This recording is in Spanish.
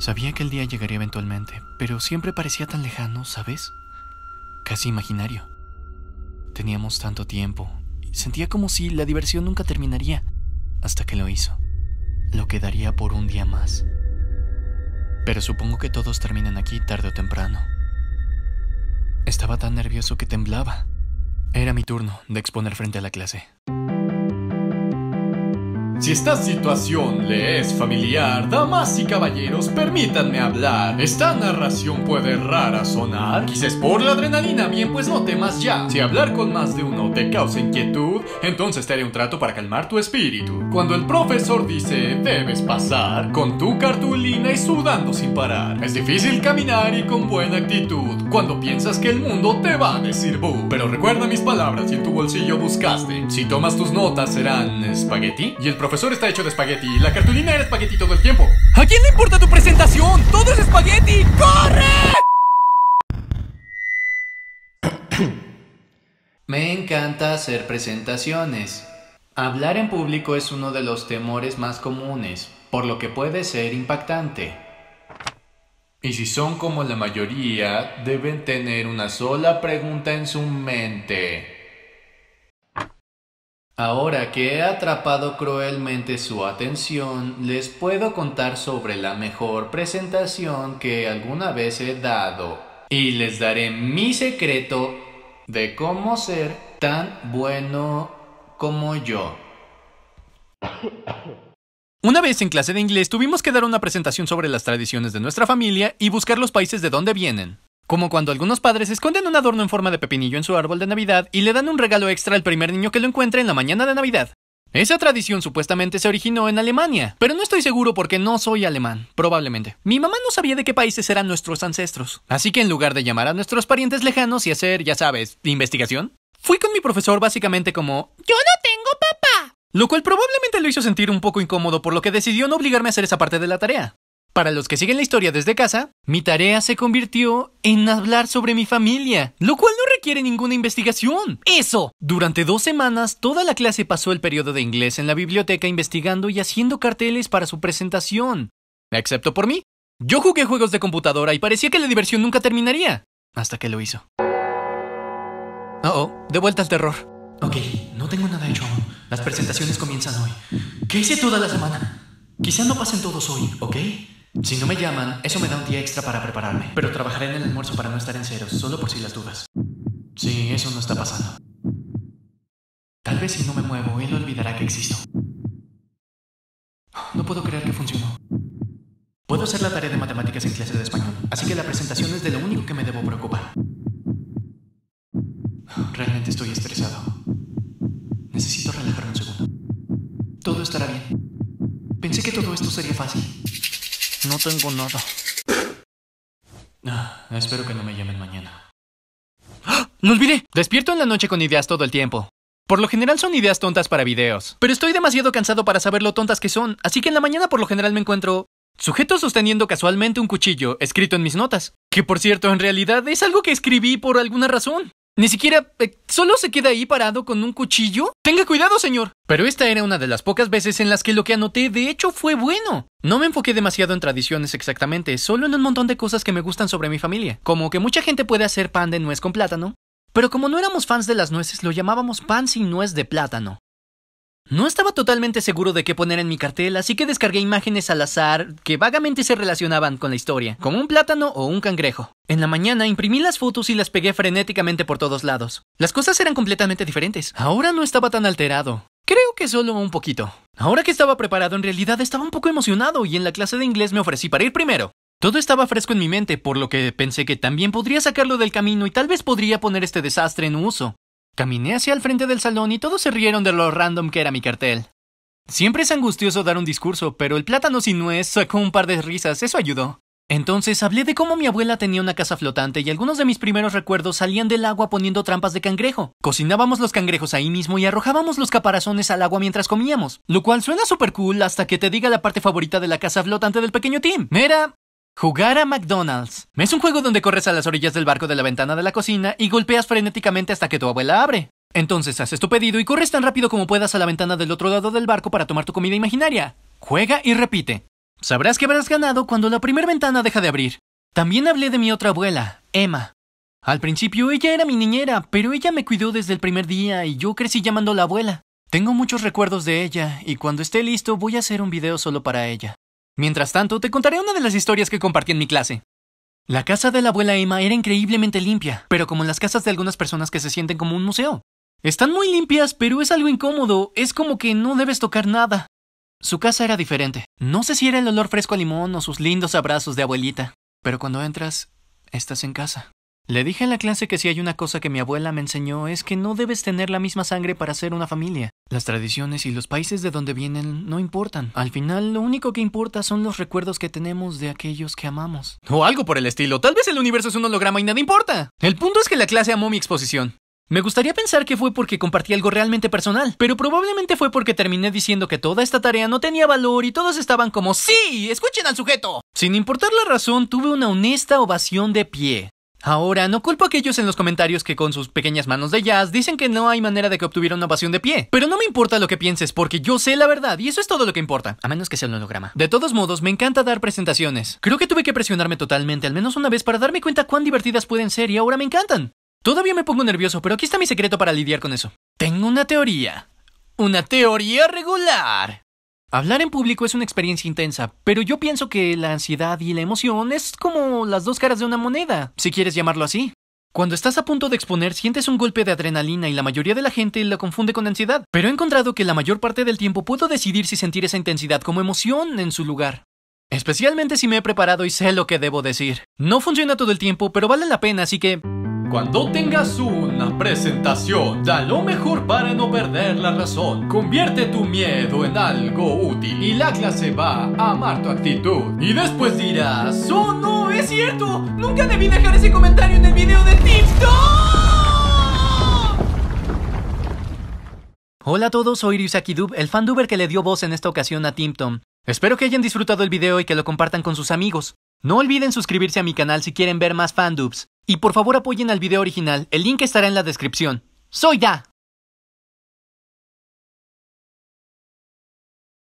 Sabía que el día llegaría eventualmente, pero siempre parecía tan lejano, ¿sabes? Casi imaginario. Teníamos tanto tiempo, y sentía como si la diversión nunca terminaría, hasta que lo hizo. Lo quedaría por un día más. Pero supongo que todos terminan aquí tarde o temprano. Estaba tan nervioso que temblaba. Era mi turno de exponer frente a la clase. Si esta situación le es familiar, damas y caballeros, permítanme hablar. Esta narración puede rara sonar, quizás por la adrenalina, bien pues no temas ya. Si hablar con más de uno te causa inquietud, entonces te haré un trato para calmar tu espíritu. Cuando el profesor dice debes pasar, con tu cartulina y sudando sin parar. Es difícil caminar y con buena actitud, cuando piensas que el mundo te va a decir bu. Pero recuerda mis palabras y en tu bolsillo buscaste. Si tomas tus notas serán espagueti y el el profesor está hecho de espagueti y la cartulina era espagueti todo el tiempo. ¿A quién le importa tu presentación? ¡Todo es espagueti! ¡Corre! Me encanta hacer presentaciones. Hablar en público es uno de los temores más comunes, por lo que puede ser impactante. Y si son como la mayoría, deben tener una sola pregunta en su mente. Ahora que he atrapado cruelmente su atención, les puedo contar sobre la mejor presentación que alguna vez he dado. Y les daré mi secreto de cómo ser tan bueno como yo. Una vez en clase de inglés tuvimos que dar una presentación sobre las tradiciones de nuestra familia y buscar los países de donde vienen. Como cuando algunos padres esconden un adorno en forma de pepinillo en su árbol de Navidad y le dan un regalo extra al primer niño que lo encuentre en la mañana de Navidad. Esa tradición supuestamente se originó en Alemania, pero no estoy seguro porque no soy alemán, probablemente. Mi mamá no sabía de qué países eran nuestros ancestros, así que en lugar de llamar a nuestros parientes lejanos y hacer, ya sabes, investigación, fui con mi profesor básicamente como, yo no tengo papá. Lo cual probablemente lo hizo sentir un poco incómodo, por lo que decidió no obligarme a hacer esa parte de la tarea. Para los que siguen la historia desde casa, mi tarea se convirtió en hablar sobre mi familia, lo cual no requiere ninguna investigación. Eso. Durante dos semanas, toda la clase pasó el periodo de inglés en la biblioteca investigando y haciendo carteles para su presentación. Excepto por mí. Yo jugué juegos de computadora y parecía que la diversión nunca terminaría. Hasta que lo hizo. Oh, oh, de vuelta al terror. Ok, no tengo nada hecho Las presentaciones comienzan hoy. ¿Qué hice toda la semana? Quizá no pasen todos hoy, ¿ok? Si no me llaman, eso me da un día extra para prepararme. Pero trabajaré en el almuerzo para no estar en cero, solo por si las dudas. Sí, eso no está pasando. Tal vez si no me muevo, él olvidará que existo. No puedo creer que funcionó. Puedo hacer la tarea de matemáticas en clase de español, así que la presentación es de lo único que me debo preocupar. Realmente estoy estresado. Necesito relajarme un segundo. Todo estará bien. Pensé que todo esto sería fácil. No tengo nada. Ah, espero que no me llamen mañana. ¡Ah! ¡Lo olvidé! Despierto en la noche con ideas todo el tiempo. Por lo general son ideas tontas para videos, pero estoy demasiado cansado para saber lo tontas que son, así que en la mañana por lo general me encuentro sujeto sosteniendo casualmente un cuchillo escrito en mis notas, que por cierto en realidad es algo que escribí por alguna razón. Ni siquiera... Eh, solo se queda ahí parado con un cuchillo. Tenga cuidado, señor. Pero esta era una de las pocas veces en las que lo que anoté de hecho fue bueno. No me enfoqué demasiado en tradiciones exactamente, solo en un montón de cosas que me gustan sobre mi familia, como que mucha gente puede hacer pan de nuez con plátano, pero como no éramos fans de las nueces lo llamábamos pan sin nuez de plátano. No estaba totalmente seguro de qué poner en mi cartel, así que descargué imágenes al azar que vagamente se relacionaban con la historia, como un plátano o un cangrejo. En la mañana imprimí las fotos y las pegué frenéticamente por todos lados. Las cosas eran completamente diferentes. Ahora no estaba tan alterado. Creo que solo un poquito. Ahora que estaba preparado, en realidad estaba un poco emocionado y en la clase de inglés me ofrecí para ir primero. Todo estaba fresco en mi mente, por lo que pensé que también podría sacarlo del camino y tal vez podría poner este desastre en uso. Caminé hacia el frente del salón y todos se rieron de lo random que era mi cartel. Siempre es angustioso dar un discurso, pero el plátano sin nuez sacó un par de risas, eso ayudó. Entonces hablé de cómo mi abuela tenía una casa flotante y algunos de mis primeros recuerdos salían del agua poniendo trampas de cangrejo. Cocinábamos los cangrejos ahí mismo y arrojábamos los caparazones al agua mientras comíamos, lo cual suena súper cool hasta que te diga la parte favorita de la casa flotante del pequeño Tim. Era Jugar a McDonald's. Es un juego donde corres a las orillas del barco de la ventana de la cocina y golpeas frenéticamente hasta que tu abuela abre. Entonces haces tu pedido y corres tan rápido como puedas a la ventana del otro lado del barco para tomar tu comida imaginaria. Juega y repite. Sabrás que habrás ganado cuando la primera ventana deja de abrir. También hablé de mi otra abuela, Emma. Al principio ella era mi niñera, pero ella me cuidó desde el primer día y yo crecí llamando la abuela. Tengo muchos recuerdos de ella y cuando esté listo voy a hacer un video solo para ella. Mientras tanto, te contaré una de las historias que compartí en mi clase. La casa de la abuela Emma era increíblemente limpia, pero como las casas de algunas personas que se sienten como un museo. Están muy limpias, pero es algo incómodo, es como que no debes tocar nada. Su casa era diferente. No sé si era el olor fresco a limón o sus lindos abrazos de abuelita, pero cuando entras, estás en casa. Le dije en la clase que si hay una cosa que mi abuela me enseñó es que no debes tener la misma sangre para ser una familia. Las tradiciones y los países de donde vienen no importan. Al final, lo único que importa son los recuerdos que tenemos de aquellos que amamos. O algo por el estilo. Tal vez el universo es un holograma y nada importa. El punto es que la clase amó mi exposición. Me gustaría pensar que fue porque compartí algo realmente personal, pero probablemente fue porque terminé diciendo que toda esta tarea no tenía valor y todos estaban como ¡Sí! ¡Escuchen al sujeto! Sin importar la razón, tuve una honesta ovación de pie. Ahora, no culpo a aquellos en los comentarios que con sus pequeñas manos de jazz dicen que no hay manera de que obtuviera una ovación de pie. Pero no me importa lo que pienses, porque yo sé la verdad y eso es todo lo que importa, a menos que sea un holograma. De todos modos, me encanta dar presentaciones. Creo que tuve que presionarme totalmente al menos una vez para darme cuenta cuán divertidas pueden ser y ahora me encantan. Todavía me pongo nervioso, pero aquí está mi secreto para lidiar con eso. Tengo una teoría. Una teoría regular. Hablar en público es una experiencia intensa, pero yo pienso que la ansiedad y la emoción es como las dos caras de una moneda, si quieres llamarlo así. Cuando estás a punto de exponer sientes un golpe de adrenalina y la mayoría de la gente la confunde con ansiedad, pero he encontrado que la mayor parte del tiempo puedo decidir si sentir esa intensidad como emoción en su lugar. Especialmente si me he preparado y sé lo que debo decir. No funciona todo el tiempo, pero vale la pena, así que... Cuando tengas una presentación, da lo mejor para no perder la razón. Convierte tu miedo en algo útil y la clase va a amar tu actitud. Y después dirás, oh no, es cierto, nunca debí dejar ese comentario en el video de TikTok. Hola a todos, soy Ryusakidub, el fanduber que le dio voz en esta ocasión a TimTom. Espero que hayan disfrutado el video y que lo compartan con sus amigos. No olviden suscribirse a mi canal si quieren ver más fandubs. Y por favor apoyen al video original, el link estará en la descripción. ¡Soy Da!